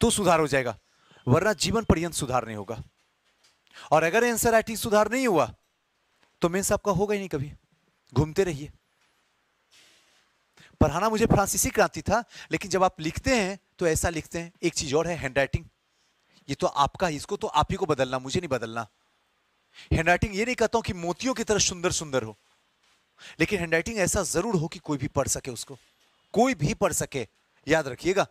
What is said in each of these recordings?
तो सुधार हो जाएगा वरना जीवन पर्यंत सुधार नहीं होगा और अगर एंसर आई सुधार नहीं हुआ तो मेन्स आपका होगा ही नहीं कभी घूमते रहिए पढ़ाना मुझे फ्रांसीसी क्रांति था लेकिन जब आप लिखते हैं तो ऐसा लिखते हैं एक चीज और है हैंडराइटिंग ये तो आपका इसको तो आप ही को बदलना मुझे नहीं बदलना हैंडराइटिंग ये नहीं कहता हूं कि मोतियों की तरह सुंदर सुंदर हो लेकिन हैंडराइटिंग ऐसा जरूर हो कि कोई भी पढ़ सके उसको कोई भी पढ़ सके याद रखिएगा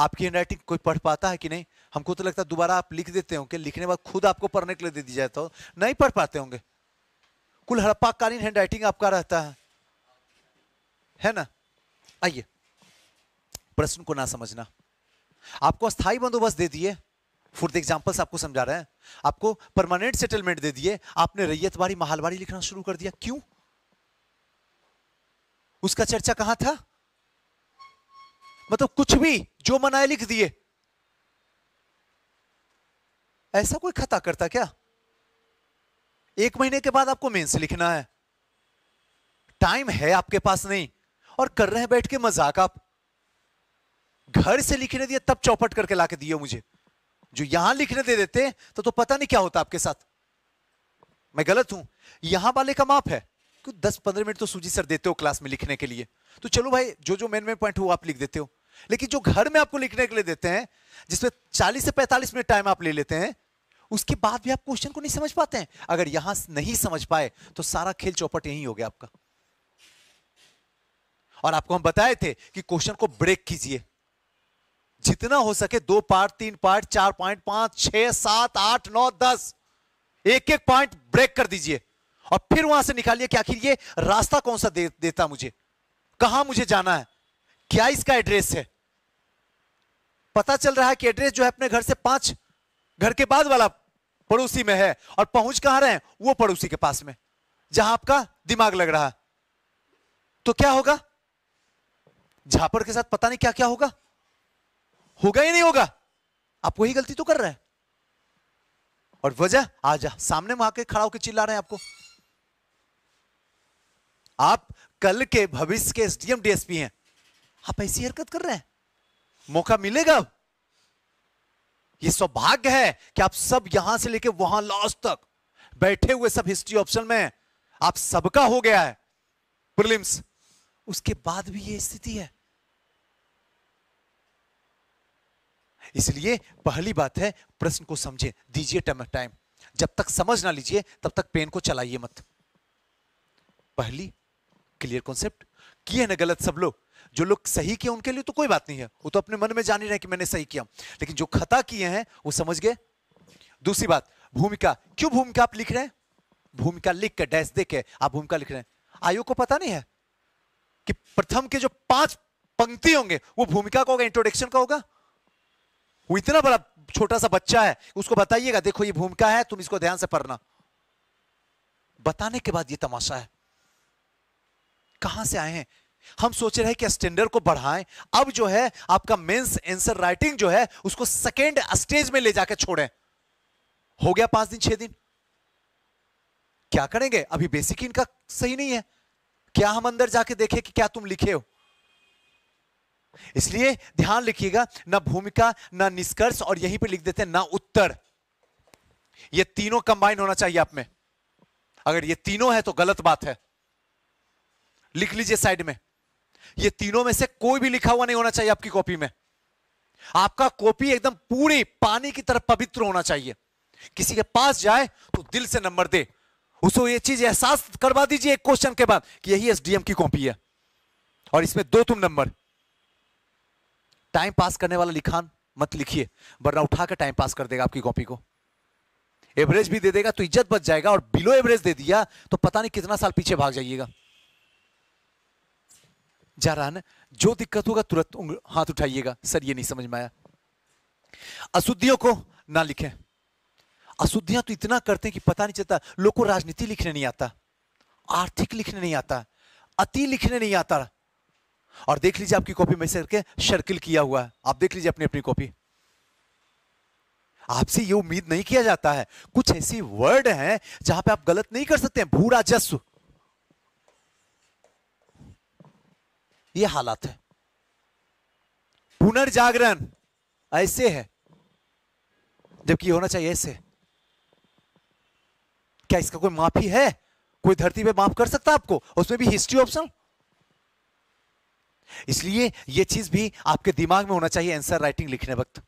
आपकी हैंडराइटिंग कोई पढ़ पाता है कि नहीं हमको तो लगता है दोबारा आप लिख देते होंगे लिखने के बाद खुद आपको पढ़ने के लिए दे दी जाए तो नहीं पढ़ पाते होंगे कुल हड़प्पाकालीन राइटिंग आपका रहता है है ना आइए प्रश्न को ना समझना आपको अस्थायी बंदोबस्त दे दिए फॉर द एग्जाम्पल्स आपको समझा रहे हैं आपको परमानेंट सेटलमेंट दे दिए आपने रैयतवाड़ी महालवाड़ी लिखना शुरू कर दिया क्यों उसका चर्चा कहां था मतलब कुछ भी जो मनाए लिख दिए ऐसा कोई खता करता क्या एक महीने के बाद आपको मेंस लिखना है टाइम है आपके पास नहीं और कर रहे हैं बैठ के मजाक आप घर से लिखने दिए तब चौपट करके लाके दिए मुझे जो यहां लिखने दे देते तो तो पता नहीं क्या होता आपके साथ मैं गलत हूं यहां वाले का माप है क्यों दस पंद्रह मिनट तो सूजी सर देते हो क्लास में लिखने के लिए तो चलो भाई जो जो मेन मेन पॉइंट हो आप लिख देते हो लेकिन जो घर में आपको लिखने के लिए देते हैं जिसमें 40 से 45 मिनट टाइम आप ले लेते हैं उसके बाद भी आप क्वेश्चन को नहीं समझ पाते हैं अगर यहां नहीं समझ पाए तो सारा खेल चौपट यही हो गया आपका और आपको हम बताए थे कि क्वेश्चन को ब्रेक कीजिए जितना हो सके दो पार्ट तीन पार्ट चार पॉइंट पांच छह सात आठ नौ दस एक एक पॉइंट ब्रेक कर दीजिए और फिर वहां से निकालिए कि आखिर ये रास्ता कौन सा दे, देता मुझे कहां मुझे जाना है क्या इसका एड्रेस है पता चल रहा है कि एड्रेस जो है अपने घर से पांच घर के बाद वाला पड़ोसी में है और पहुंच कहां रहे हैं वो पड़ोसी के पास में जहां आपका दिमाग लग रहा है तो क्या होगा झापड़ के साथ पता नहीं क्या क्या होगा होगा ही नहीं होगा आप वही गलती तो कर रहे हैं और वजह आ जा सामने में आके खड़ा होकर चिल्ला रहे हैं आपको आप कल के भविष्य के एसडीएम डीएसपी हैं आप ऐसी हरकत कर रहे हैं मौका मिलेगा ये सौभाग्य है कि आप सब यहां से लेके वहां लास्ट तक बैठे हुए सब हिस्ट्री ऑप्शन में आप सबका हो गया है प्रिलिम्स उसके बाद भी ये स्थिति है इसलिए पहली बात है प्रश्न को समझे दीजिए टाइम जब तक समझ ना लीजिए तब तक पेन को चलाइए मत पहली क्लियर कॉन्सेप्ट किए ना गलत सब लोग जो लोग सही किए उनके लिए तो कोई बात नहीं है वो तो अपने मन में जान ही रहे कि मैंने सही किया लेकिन जो खता किए हैं वो समझ गए दूसरी बात भूमिका क्यों भूमिका आप लिख रहे हैं भूमिका लिख कर डैश दे के आप भूमिका लिख रहे हैं आयोग को पता नहीं है कि प्रथम के जो पांच पंक्ति होंगे वो भूमिका का होगा इंट्रोडक्शन का होगा वो इतना बड़ा छोटा सा बच्चा है उसको बताइएगा देखो ये भूमिका है तुम इसको ध्यान से पढ़ना बताने के बाद ये तमाशा है कहां से आए हैं हम सोच रहे हैं कि स्टैंडर्ड को बढ़ाएं अब जो है आपका मेंस आंसर राइटिंग जो है उसको सेकेंड स्टेज में ले जाकर छोड़ें हो गया पांच दिन छह दिन क्या करेंगे अभी बेसिक इनका सही नहीं है क्या हम अंदर जाके देखें कि क्या तुम लिखे हो इसलिए ध्यान लिखिएगा ना भूमिका ना निष्कर्ष और यहीं पे लिख देते हैं ना उत्तर ये तीनों कंबाइन होना चाहिए आप में अगर ये तीनों है तो गलत बात है लिख लीजिए साइड में ये तीनों में से कोई भी लिखा हुआ नहीं होना चाहिए आपकी कॉपी में आपका कॉपी एकदम पूरी पानी की तरह पवित्र होना चाहिए किसी के पास जाए तो दिल से नंबर दे उसको ये चीज एहसास करवा दीजिए एक क्वेश्चन के बाद कि यही एसडीएम की कॉपी है और इसमें दो तुम नंबर टाइम पास करने वाला लिखान मत लिखिए वरना उठा के टाइम पास कर देगा आपकी कॉपी को एवरेज भी दे देगा तो इज्जत बच जाएगा और बिलो एवरेज दे दिया तो पता नहीं कितना साल पीछे भाग जाइएगा ना जो दिक्कत होगा तुरंत हाथ उठाइएगा सर ये नहीं समझ में आया अशुद्धियों को ना लिखें अशुद्धियां तो इतना करते हैं कि पता नहीं चलता लोग को राजनीति लिखने नहीं आता आर्थिक लिखने नहीं आता अति लिखने नहीं आता और देख लीजिए आपकी कॉपी में से करके सर्किल किया हुआ है आप देख लीजिए अपनी अपनी कॉपी आपसे ये उम्मीद नहीं किया जाता है कुछ ऐसी वर्ड हैं जहां पे आप गलत नहीं कर सकते हैं भू राजस्व ये हालात है पुनर्जागरण ऐसे है जबकि होना चाहिए ऐसे क्या इसका कोई माफी है कोई धरती पे माफ कर सकता आपको उसमें भी हिस्ट्री ऑप्शन इसलिए यह चीज भी आपके दिमाग में होना चाहिए आंसर राइटिंग लिखने वक्त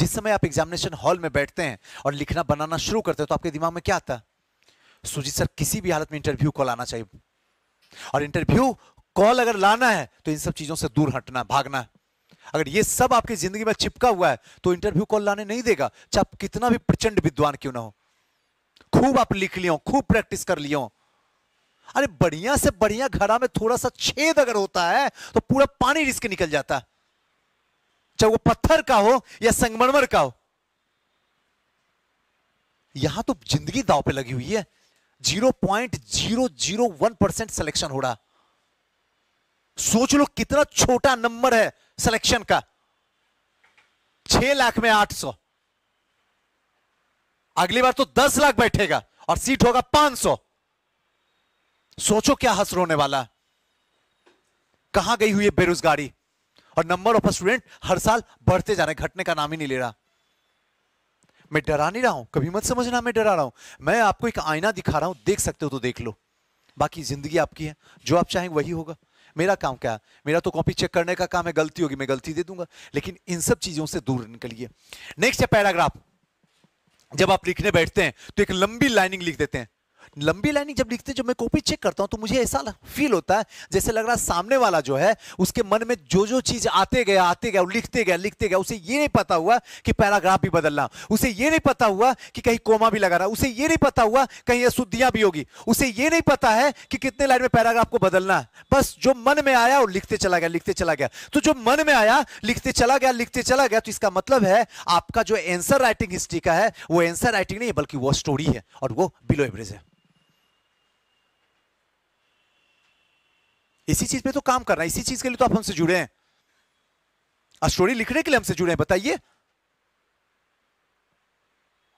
जिस समय आप एग्जामिनेशन हॉल में बैठते हैं और लिखना बनाना शुरू करते हो तो आपके दिमाग में क्या आता है सुजीत सर किसी भी हालत में इंटरव्यू कॉल आना चाहिए और इंटरव्यू कॉल अगर लाना है तो इन सब चीजों से दूर हटना भागना अगर ये सब आपकी जिंदगी में चिपका हुआ है तो इंटरव्यू कॉल लाने नहीं देगा चाहे आप कितना भी प्रचंड विद्वान क्यों ना हो खूब आप लिख लियो खूब प्रैक्टिस कर लियो अरे बढ़िया से बढ़िया घड़ा में थोड़ा सा छेद अगर होता है तो पूरा पानी रिस्क निकल जाता है चाहे वो पत्थर का हो या संगमरमर का हो यहां तो जिंदगी दाव पे लगी हुई है zero point zero zero one percent selection हो रहा सोच लो कितना छोटा नंबर है सिलेक्शन का छह लाख में आठ सौ अगली बार तो दस लाख बैठेगा और सीट होगा पांच सौ सोचो क्या हसर होने वाला कहां गई हुई है बेरोजगारी और नंबर ऑफ स्टूडेंट हर साल बढ़ते जा रहे घटने का नाम ही नहीं ले रहा मैं डरा नहीं रहा हूं कभी मत समझना मैं डरा रहा हूं मैं आपको एक आईना दिखा रहा हूं देख सकते हो तो देख लो बाकी जिंदगी आपकी है जो आप चाहेंगे वही होगा मेरा काम क्या है मेरा तो कॉपी चेक करने का काम है गलती होगी मैं गलती दे दूंगा लेकिन इन सब चीजों से दूर निकलिए नेक्स्ट है पैराग्राफ जब आप लिखने बैठते हैं तो एक लंबी लाइनिंग लिख देते हैं लंबी लाइनिंग जब लिखते जब मैं कॉपी चेक करता हूं तो मुझे ऐसा फील होता है जैसे लग रहा है सामने वाला जो है उसके मन में जो जो चीज आते गए आते गए लिखते गए लिखते गए उसे ये नहीं पता हुआ कि पैराग्राफ भी बदलना उसे ये नहीं पता हुआ कि कहीं कोमा भी लगा रहा उसे ये नहीं पता हुआ कहीं अशुद्धियां भी होगी उसे ये नहीं पता है कि कितने लाइन में पैराग्राफ को बदलना है बस जो मन में आया और लिखते चला गया लिखते चला गया तो जो मन में आया लिखते चला गया लिखते चला गया तो इसका मतलब है आपका जो एंसर राइटिंग हिस्ट्री का है वो एंसर राइटिंग नहीं बल्कि वो स्टोरी है और वो बिलो एवरेज है इसी चीज पे तो काम है इसी चीज के लिए तो आप हमसे जुड़े हैं स्टोरी लिखने के लिए हमसे जुड़े हैं बताइए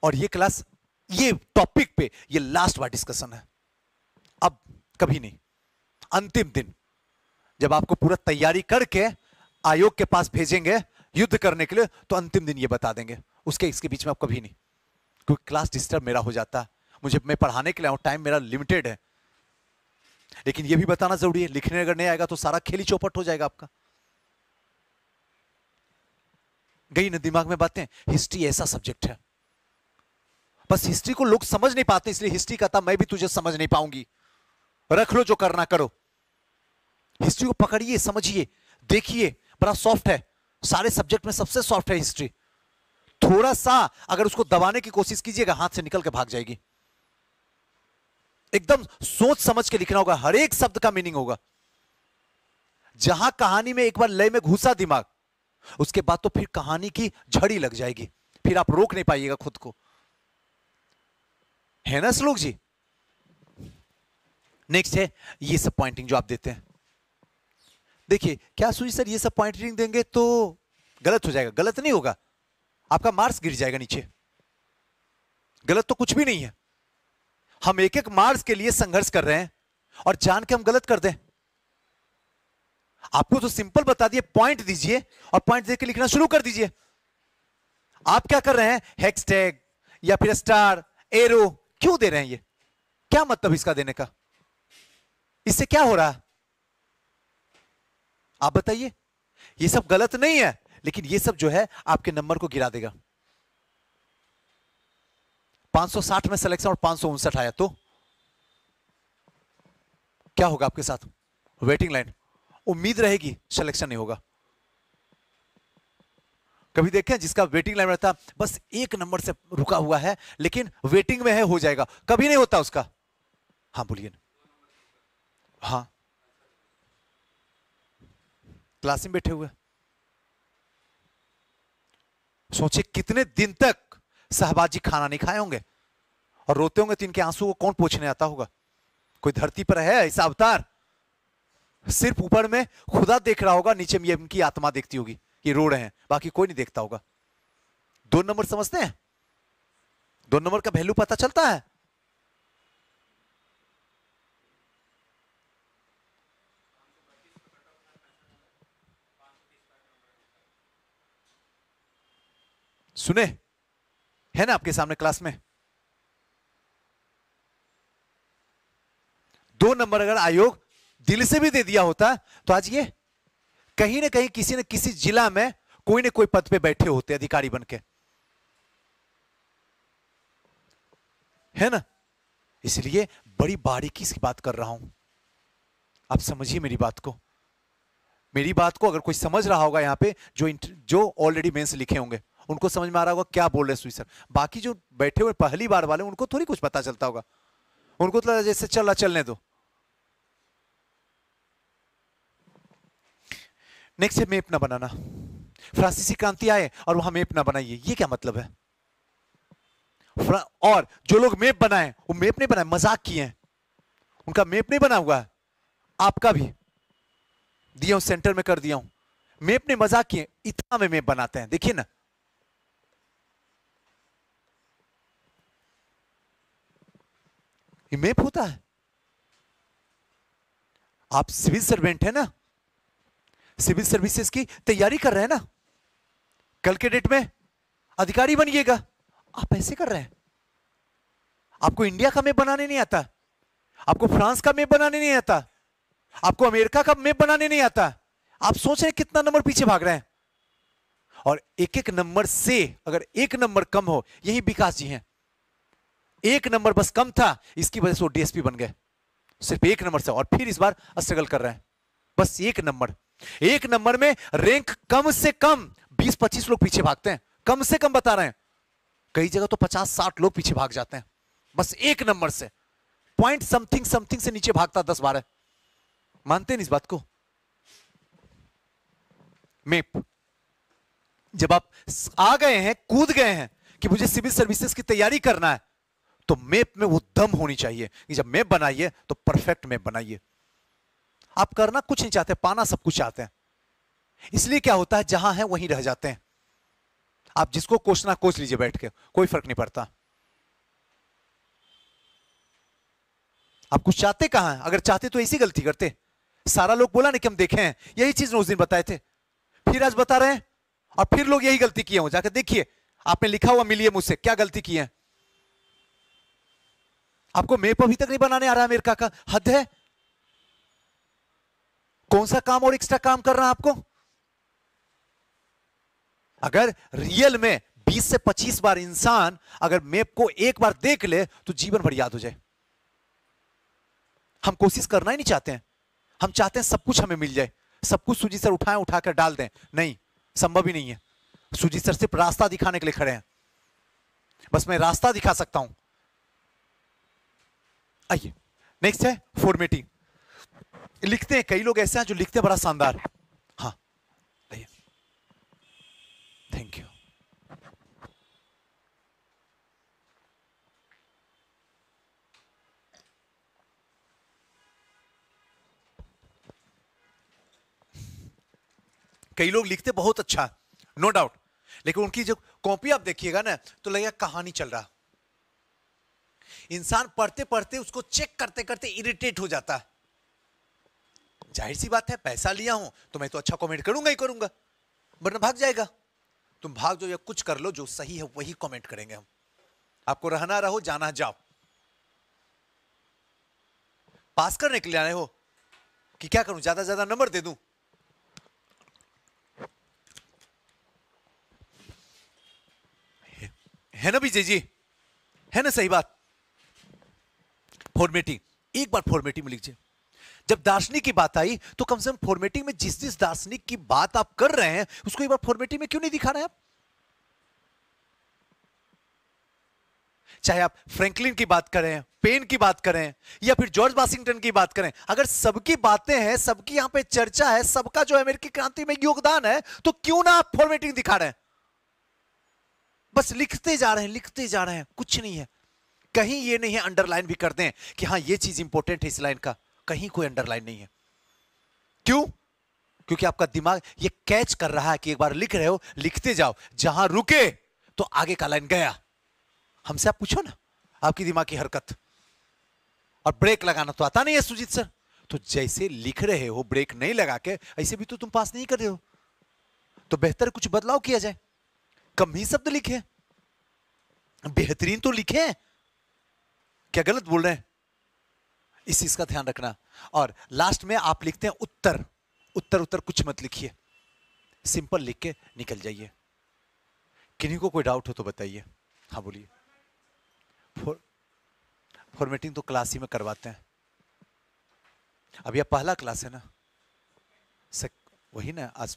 और ये क्लास ये टॉपिक पे ये लास्ट बार डिस्कशन है अब कभी नहीं अंतिम दिन जब आपको पूरा तैयारी करके आयोग के पास भेजेंगे युद्ध करने के लिए तो अंतिम दिन ये बता देंगे उसके इसके बीच में आप कभी नहीं क्योंकि क्लास डिस्टर्ब मेरा हो जाता है मुझे मैं पढ़ाने के लिए टाइम मेरा लिमिटेड है लेकिन यह भी बताना जरूरी है लिखने अगर नहीं आएगा तो सारा खेली चौपट हो जाएगा आपका गई ना दिमाग में बातें हिस्ट्री ऐसा सब्जेक्ट है बस हिस्ट्री को लोग समझ नहीं पाते इसलिए हिस्ट्री का था मैं भी तुझे समझ नहीं पाऊंगी रख लो जो करना करो हिस्ट्री को पकड़िए समझिए देखिए बड़ा सॉफ्ट है सारे सब्जेक्ट में सबसे सॉफ्ट है हिस्ट्री थोड़ा सा अगर उसको दबाने की कोशिश कीजिएगा हाथ से निकल के भाग जाएगी एकदम सोच समझ के लिखना होगा हर एक शब्द का मीनिंग होगा जहां कहानी में एक बार लय में घुसा दिमाग उसके बाद तो फिर कहानी की झड़ी लग जाएगी फिर आप रोक नहीं पाइएगा खुद को है ना श्लोक जी नेक्स्ट है ये सब पॉइंटिंग जो आप देते हैं देखिए क्या सुनिए सर ये सब पॉइंटिंग देंगे तो गलत हो जाएगा गलत नहीं होगा आपका मार्क्स गिर जाएगा नीचे गलत तो कुछ भी नहीं है हम एक एक मार्स के लिए संघर्ष कर रहे हैं और जान के हम गलत कर दें आपको तो सिंपल बता दिए पॉइंट दीजिए और पॉइंट देकर लिखना शुरू कर दीजिए आप क्या कर रहे हैं हैक्सटैग या फिर स्टार एरो क्यों दे रहे हैं ये क्या मतलब इसका देने का इससे क्या हो रहा है आप बताइए ये सब गलत नहीं है लेकिन ये सब जो है आपके नंबर को गिरा देगा 560 में सिलेक्शन और पांच आया तो क्या होगा आपके साथ वेटिंग लाइन उम्मीद रहेगी सिलेक्शन नहीं होगा कभी देखें जिसका वेटिंग लाइन रहता बस एक नंबर से रुका हुआ है लेकिन वेटिंग में है हो जाएगा कभी नहीं होता उसका हाँ बोलिए हाँ क्लास में बैठे हुए सोचे कितने दिन तक सहबाजी खाना नहीं खाए होंगे और रोते होंगे तो इनके आंसू को कौन पूछने आता होगा कोई धरती पर है ऐसा अवतार सिर्फ ऊपर में खुदा देख रहा होगा नीचे में इनकी आत्मा देखती होगी ये रो रहे हैं बाकी कोई नहीं देखता होगा दो नंबर समझते हैं दो नंबर का वैल्यू पता चलता है सुने है ना आपके सामने क्लास में दो नंबर अगर आयोग दिल से भी दे दिया होता तो आज ये कहीं ना कहीं किसी न किसी जिला में कोई ना कोई पद पे बैठे होते अधिकारी बन के है ना इसलिए बड़ी बारीकी से बात कर रहा हूं आप समझिए मेरी बात को मेरी बात को अगर कोई समझ रहा होगा यहां पे जो जो ऑलरेडी मेंस लिखे होंगे उनको समझ में आ रहा होगा क्या बोल रहे सुई सर बाकी जो बैठे हुए पहली बार वाले उनको थोड़ी कुछ पता चलता होगा उनको तो जैसे चला चलने दो नेक्स्ट है मेप ना बनाना फ्रांसीसी क्रांति आए और वहां मेप ना बनाइए ये क्या मतलब है और जो लोग मेप बनाए वो मेप नहीं बनाए मजाक किए हैं उनका मेप नहीं बना हुआ है आपका भी दिया हूं सेंटर में कर दिया हूं मेप ने मजाक किए इतना में मेप बनाते हैं देखिए ना इमेप होता है आप सिविल सर्वेंट है ना सिविल सर्विसेज की तैयारी कर रहे हैं ना कल के डेट में अधिकारी बनिएगा आप ऐसे कर रहे हैं आपको इंडिया का मैप बनाने नहीं आता आपको फ्रांस का मैप बनाने नहीं आता आपको अमेरिका का मैप बनाने नहीं आता आप सोच रहे कितना नंबर पीछे भाग रहे हैं और एक एक नंबर से अगर एक नंबर कम हो यही विकास जी हैं एक नंबर बस कम था इसकी वजह से वो डीएसपी बन गए सिर्फ एक नंबर से और फिर इस बार स्ट्रगल कर रहे हैं बस एक नंबर एक नंबर में रैंक कम से कम 20-25 लोग पीछे भागते हैं कम से कम बता रहे हैं कई जगह तो 50-60 लोग पीछे भाग जाते हैं बस एक नंबर से पॉइंट समथिंग समथिंग से नीचे भागता दस बारह मानते हैं इस बात को मेप जब आप आ गए हैं कूद गए हैं कि मुझे सिविल सर्विसेज की तैयारी करना है तो मैप में वो दम होनी चाहिए कि जब मैप बनाइए तो परफेक्ट मैप बनाइए आप करना कुछ नहीं चाहते पाना सब कुछ चाहते हैं इसलिए क्या होता है जहां है वहीं रह जाते हैं आप जिसको कोचना कोच लीजिए बैठ के कोई फर्क नहीं पड़ता आप कुछ चाहते कहां हैं अगर चाहते तो ऐसी गलती करते सारा लोग बोला नहीं कि हम देखे हैं यही चीज उस दिन बताए थे फिर आज बता रहे हैं और फिर लोग यही गलती किए हो जाकर देखिए आपने लिखा हुआ मिलिए मुझसे क्या गलती की है आपको मेप अभी तक नहीं बनाने आ रहा अमेरिका का हद है कौन सा काम और एक्स्ट्रा काम कर रहा है आपको अगर रियल में 20 से 25 बार इंसान अगर मैप को एक बार देख ले तो जीवन भर याद हो जाए हम कोशिश करना ही नहीं चाहते हैं हम चाहते हैं सब कुछ हमें मिल जाए सब कुछ सूजी सर उठाएं उठाकर डाल दें नहीं संभव ही नहीं है सूजी सर सिर्फ रास्ता दिखाने के लिए खड़े हैं बस मैं रास्ता दिखा सकता हूं आइए नेक्स्ट है फॉर्मेटिंग लिखते हैं कई लोग ऐसे हैं जो लिखते हैं बड़ा शानदार हाँ आइए थैंक यू कई लोग लिखते बहुत अच्छा नो no डाउट लेकिन उनकी जब कॉपी आप देखिएगा ना तो लगेगा कहानी चल रहा इंसान पढ़ते पढ़ते उसको चेक करते करते इरिटेट हो जाता है जाहिर सी बात है पैसा लिया हूं तो मैं तो अच्छा कमेंट करूंगा ही करूंगा वरना भाग जाएगा तुम भाग जाओ या कुछ कर लो जो सही है वही कमेंट करेंगे हम आपको रहना रहो जाना जाओ पास करने के लिए आए हो कि क्या करूं ज्यादा ज्यादा नंबर दे दूं है ना विजय जी है ना सही बात फॉर्मेटिंग एक बार फॉर्मेटिंग में लिखिए जब दार्शनिक की बात आई तो कम से कम फॉर्मेटिंग में जिस जिस दार्शनिक की बात आप कर रहे हैं उसको एक बार फॉर्मेटिंग में क्यों नहीं दिखा रहे हैं आप चाहे आप फ्रैंकलिन की बात करें पेन की बात करें या फिर जॉर्ज वाशिंगटन की बात करें अगर सबकी बातें हैं सबकी यहां पे चर्चा है सबका जो अमेरिकी क्रांति में योगदान है तो क्यों ना आप फॉर्मेटिंग दिखा रहे हैं बस लिखते जा रहे हैं लिखते जा रहे हैं कुछ नहीं है कहीं ये नहीं है अंडरलाइन भी करते हैं कि हाँ ये चीज इंपॉर्टेंट है इस लाइन का कहीं कोई अंडरलाइन नहीं है क्यों क्योंकि आपका दिमाग ये कैच कर रहा है कि एक बार लिख रहे हो लिखते जाओ जहां रुके तो आगे का लाइन गया हमसे आप पूछो ना आपकी दिमाग की हरकत और ब्रेक लगाना तो आता नहीं है सुजीत सर तो जैसे लिख रहे हो ब्रेक नहीं लगा के ऐसे भी तो तुम पास नहीं कर रहे हो तो बेहतर कुछ बदलाव किया जाए कम ही शब्द लिखे बेहतरीन तो लिखे क्या गलत बोल रहे हैं इस चीज का ध्यान रखना और लास्ट में आप लिखते हैं उत्तर उत्तर उत्तर कुछ मत लिखिए सिंपल लिख के निकल जाइए किन्हीं को कोई डाउट हो तो बताइए हाँ बोलिए फोर फॉर्मेटिंग तो क्लास ही में करवाते हैं अब यह पहला क्लास है ना सक वही ना आज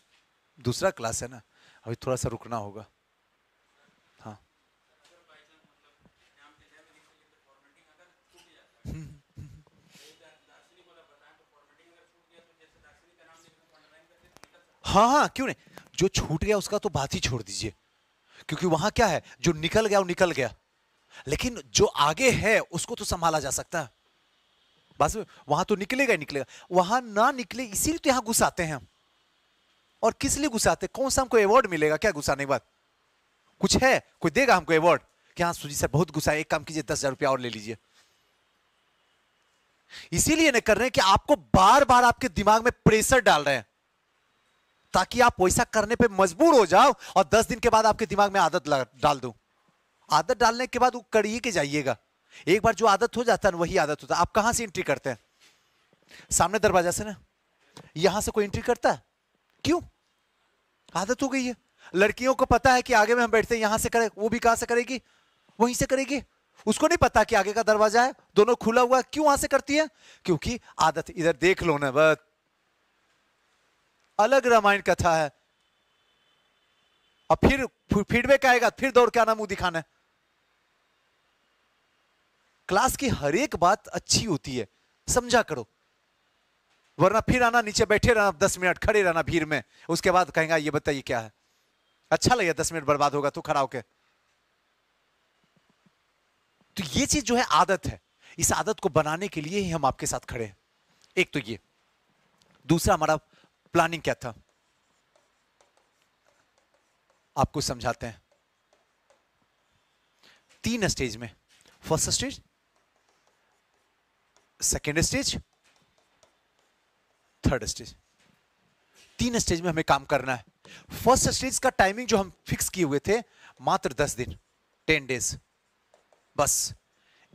दूसरा क्लास है ना अभी थोड़ा सा रुकना होगा हाँ हाँ क्यों नहीं जो छूट गया उसका तो बात ही छोड़ दीजिए क्योंकि वहां क्या है जो निकल गया वो निकल गया लेकिन जो आगे है उसको तो संभाला जा सकता है बस वहां तो निकलेगा ही निकलेगा वहां ना निकले इसीलिए तो यहां घुसाते हैं हम और किस लिए घुसाते कौन सा हमको अवार्ड मिलेगा क्या घुसाने के बाद कुछ है कोई देगा हमको अवार्ड क्या हाँ, सुजी सर बहुत गुस्सा है एक काम कीजिए दस हजार रुपया और ले लीजिए इसीलिए ना कर रहे हैं कि आपको बार बार आपके दिमाग में प्रेशर डाल रहे हैं ताकि आप वैसा करने पे मजबूर हो जाओ और दस दिन के बाद आपके दिमाग में आदत डाल दूं आदत डालने के बाद वो करिए के जाइएगा एक बार जो आदत हो जाता है वही आदत होता है आप कहां से एंट्री करते हैं सामने दरवाजा से ना यहां से कोई एंट्री करता है क्यों आदत हो गई है लड़कियों को पता है कि आगे में हम बैठते हैं यहां से करे वो भी कहां से करेगी वहीं से करेगी उसको नहीं पता कि आगे का दरवाजा है दोनों खुला हुआ है क्यों वहां से करती है क्योंकि आदत इधर देख लो ना बस अलग रामायण कथा है अब फिर फीडबैक आएगा फिर दौड़ के आना मुंह दिखाना क्लास की हर एक बात अच्छी होती है समझा करो वरना फिर आना नीचे बैठे रहना दस मिनट खड़े रहना भीड़ में उसके बाद कहेंगे हाँ, ये बताइए क्या है अच्छा लगेगा दस मिनट बर्बाद होगा तो खड़ा होके तो ये चीज जो है आदत है इस आदत को बनाने के लिए ही हम आपके साथ खड़े हैं एक तो ये दूसरा हमारा प्लानिंग क्या था आपको समझाते हैं तीन स्टेज में first stage second stage third stage तीन स्टेज में हमें काम करना है फर्स्ट स्टेज का टाइमिंग जो हम फिक्स किए हुए थे मात्र दस दिन टेन डेज बस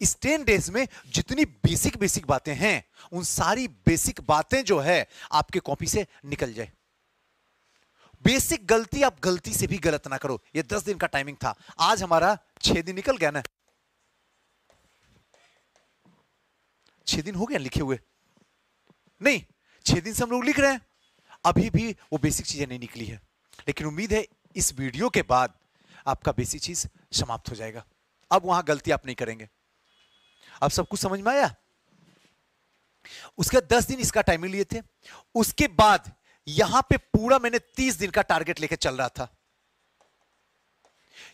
इस टेन डेज में जितनी बेसिक बेसिक बातें हैं उन सारी बेसिक बातें जो है आपके कॉपी से निकल जाए बेसिक गलती आप गलती से भी गलत ना करो ये दस दिन का टाइमिंग था आज हमारा छह दिन निकल गया ना छह दिन हो गया लिखे हुए नहीं छह दिन से हम लोग लिख रहे हैं अभी भी वो बेसिक चीजें नहीं निकली है लेकिन उम्मीद है इस वीडियो के बाद आपका बेसिक चीज समाप्त हो जाएगा अब वहां गलती आप नहीं करेंगे अब सब कुछ समझ में आया उसके दस दिन इसका टाइमिंग लिए थे उसके बाद यहां पे पूरा मैंने तीस दिन का टारगेट लेकर चल रहा था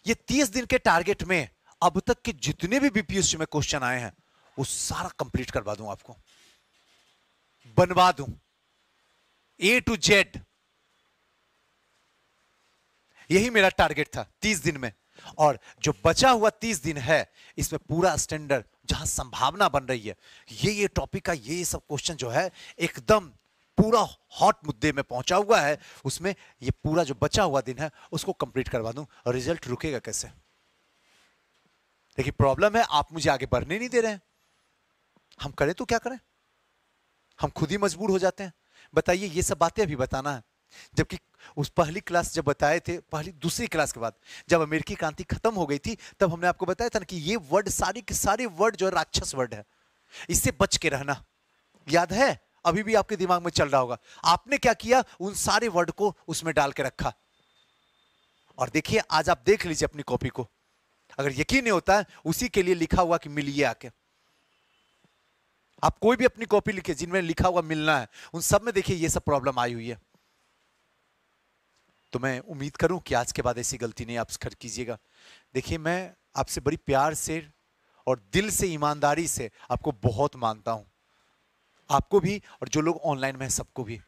ये तीस दिन के टारगेट में अब तक के जितने भी बीपीएससी में क्वेश्चन आए हैं वो सारा कंप्लीट करवा दू आपको बनवा दू ए टू जेड यही मेरा टारगेट था तीस दिन में और जो बचा हुआ तीस दिन है इसमें पूरा स्टैंडर्ड जहां संभावना बन रही है ये ये टॉपिक का ये सब क्वेश्चन जो है एकदम पूरा हॉट मुद्दे में पहुंचा हुआ है उसमें ये पूरा जो बचा हुआ दिन है उसको कंप्लीट करवा दूं रिजल्ट रुकेगा कैसे देखिए प्रॉब्लम है आप मुझे आगे बढ़ने नहीं दे रहे हैं हम करें तो क्या करें हम खुद ही मजबूर हो जाते हैं बताइए ये सब बातें अभी बताना है जबकि उस पहली क्लास जब बताए थे पहली दूसरी क्लास के बाद जब अमेरिकी क्रांति खत्म हो गई थी तब हमने आपको बताया था ना कि ये वर्ड सारे के सारे वर्ड जो है राक्षस वर्ड है इससे बच के रहना याद है अभी भी आपके दिमाग में चल रहा होगा आपने क्या किया उन सारे वर्ड को उसमें डाल के रखा और देखिए आज आप देख लीजिए अपनी कॉपी को अगर यकीन नहीं होता है उसी के लिए लिखा हुआ कि मिलिए आके आप कोई भी अपनी कॉपी लिखिए जिनमें लिखा हुआ मिलना है उन सब में देखिए ये सब प्रॉब्लम आई हुई है तो मैं उम्मीद करूं कि आज के बाद ऐसी गलती नहीं आप खर्च कीजिएगा देखिए मैं आपसे बड़ी प्यार से और दिल से ईमानदारी से आपको बहुत मानता हूं आपको भी और जो लोग ऑनलाइन में हैं सबको भी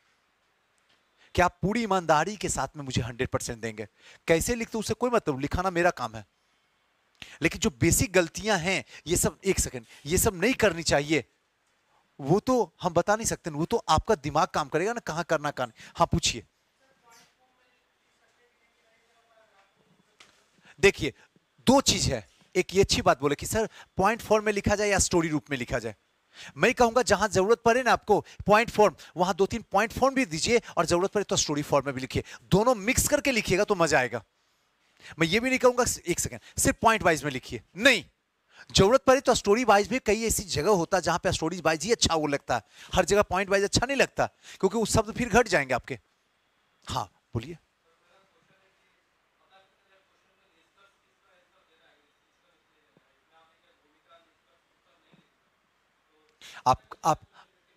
क्या आप पूरी ईमानदारी के साथ में मुझे हंड्रेड परसेंट देंगे कैसे लिखते उसे कोई मतलब लिखाना मेरा काम है लेकिन जो बेसिक गलतियां हैं ये सब एक सेकेंड ये सब नहीं करनी चाहिए वो तो हम बता नहीं सकते वो तो आपका दिमाग काम करेगा ना कहाँ करना कहाँ हाँ पूछिए देखिए दो चीज है एक ये अच्छी बात बोले कि सर पॉइंट फॉर्म में लिखा जाए या स्टोरी रूप में लिखा जाए मैं कहूंगा जहां जरूरत पड़े ना आपको पॉइंट फॉर्म वहां दो तीन पॉइंट फॉर्म भी दीजिए और जरूरत पड़े तो स्टोरी फॉर्म में भी लिखिए दोनों मिक्स करके लिखिएगा तो मजा आएगा मैं ये भी नहीं कहूंगा एक सेकेंड सिर्फ पॉइंट वाइज में लिखिए नहीं जरूरत पड़े तो स्टोरी वाइज भी कई ऐसी जगह होता है जहां पर स्टोरी वाइज ही अच्छा वो लगता है हर जगह पॉइंट वाइज अच्छा नहीं लगता क्योंकि वो शब्द फिर घट जाएंगे आपके हाँ बोलिए आप आप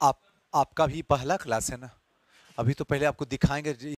आप आपका भी पहला क्लास है ना अभी तो पहले आपको दिखाएंगे